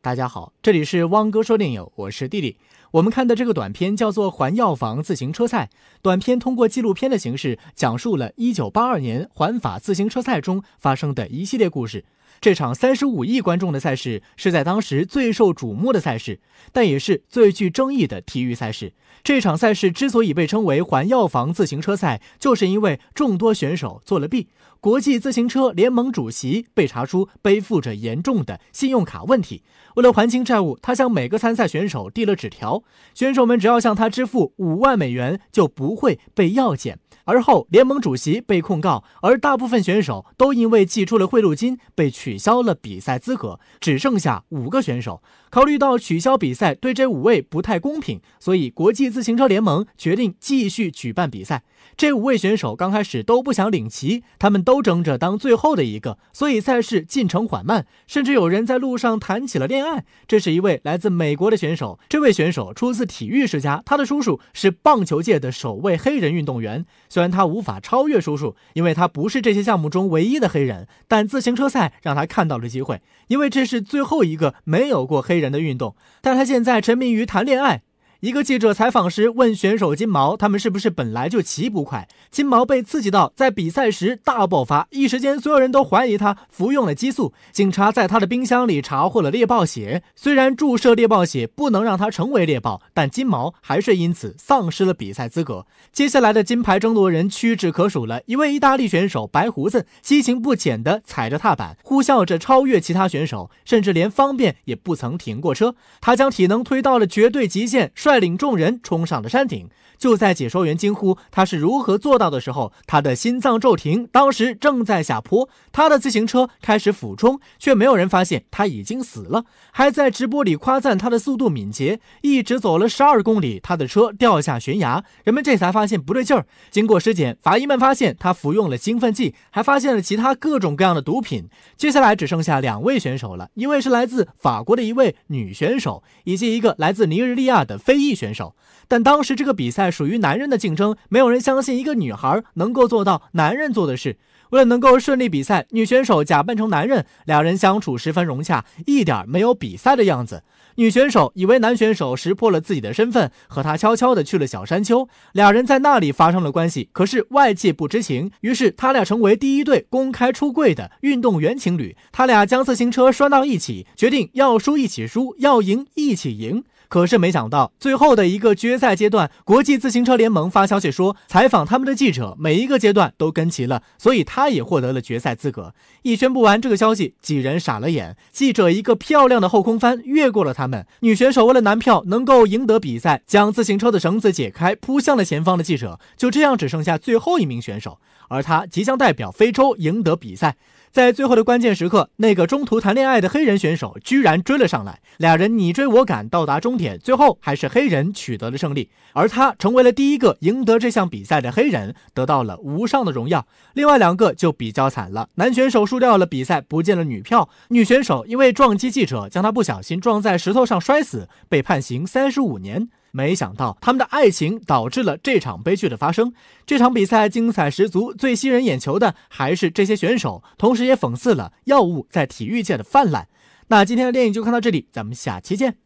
大家好，这里是汪哥说电影，我是弟弟。我们看的这个短片叫做《环药房自行车赛》。短片通过纪录片的形式，讲述了一九八二年环法自行车赛中发生的一系列故事。这场三十五亿观众的赛事，是在当时最受瞩目的赛事，但也是最具争议的体育赛事。这场赛事之所以被称为“环药房自行车赛”，就是因为众多选手作了弊。国际自行车联盟主席被查出背负着严重的信用卡问题，为了还清债务，他向每个参赛选手递了纸条，选手们只要向他支付五万美元，就不会被药检。而后，联盟主席被控告，而大部分选手都因为寄出了贿赂金被取消了比赛资格，只剩下五个选手。考虑到取消比赛对这五位不太公平，所以国际自行车联盟决定继续举办比赛。这五位选手刚开始都不想领旗，他们。都争着当最后的一个，所以赛事进程缓慢，甚至有人在路上谈起了恋爱。这是一位来自美国的选手，这位选手出自体育世家，他的叔叔是棒球界的首位黑人运动员。虽然他无法超越叔叔，因为他不是这些项目中唯一的黑人，但自行车赛让他看到了机会，因为这是最后一个没有过黑人的运动。但他现在沉迷于谈恋爱。一个记者采访时问选手金毛，他们是不是本来就骑不快？金毛被刺激到，在比赛时大爆发，一时间所有人都怀疑他服用了激素。警察在他的冰箱里查获了猎豹血，虽然注射猎豹血不能让他成为猎豹，但金毛还是因此丧失了比赛资格。接下来的金牌争夺人屈指可数了。一位意大利选手白胡子激情不减地踩着踏板，呼啸着超越其他选手，甚至连方便也不曾停过车。他将体能推到了绝对极限。率领众人冲上了山顶。就在解说员惊呼他是如何做到的时候，他的心脏骤停。当时正在下坡，他的自行车开始俯冲，却没有人发现他已经死了，还在直播里夸赞他的速度敏捷。一直走了十二公里，他的车掉下悬崖，人们这才发现不对劲儿。经过尸检，法医们发现他服用了兴奋剂，还发现了其他各种各样的毒品。接下来只剩下两位选手了，一位是来自法国的一位女选手，以及一个来自尼日利亚的非。第一选手，但当时这个比赛属于男人的竞争，没有人相信一个女孩能够做到男人做的事。为了能够顺利比赛，女选手假扮成男人，两人相处十分融洽，一点没有比赛的样子。女选手以为男选手识破了自己的身份，和他悄悄的去了小山丘，俩人在那里发生了关系。可是外界不知情，于是他俩成为第一对公开出柜的运动员情侣。他俩将自行车拴到一起，决定要输一起输，要赢一起赢。可是没想到，最后的一个决赛阶段，国际自行车联盟发消息说，采访他们的记者每一个阶段都跟齐了，所以他也获得了决赛资格。一宣布完这个消息，几人傻了眼。记者一个漂亮的后空翻越过了他们，女选手为了男票能够赢得比赛，将自行车的绳子解开，扑向了前方的记者。就这样，只剩下最后一名选手，而他即将代表非洲赢得比赛。在最后的关键时刻，那个中途谈恋爱的黑人选手居然追了上来，俩人你追我赶，到达终点，最后还是黑人取得了胜利，而他成为了第一个赢得这项比赛的黑人，得到了无上的荣耀。另外两个就比较惨了，男选手输掉了比赛，不见了女票；女选手因为撞击记者，将他不小心撞在石头上摔死，被判刑三十五年。没想到他们的爱情导致了这场悲剧的发生。这场比赛精彩十足，最吸人眼球的还是这些选手，同时也讽刺了药物在体育界的泛滥。那今天的电影就看到这里，咱们下期见。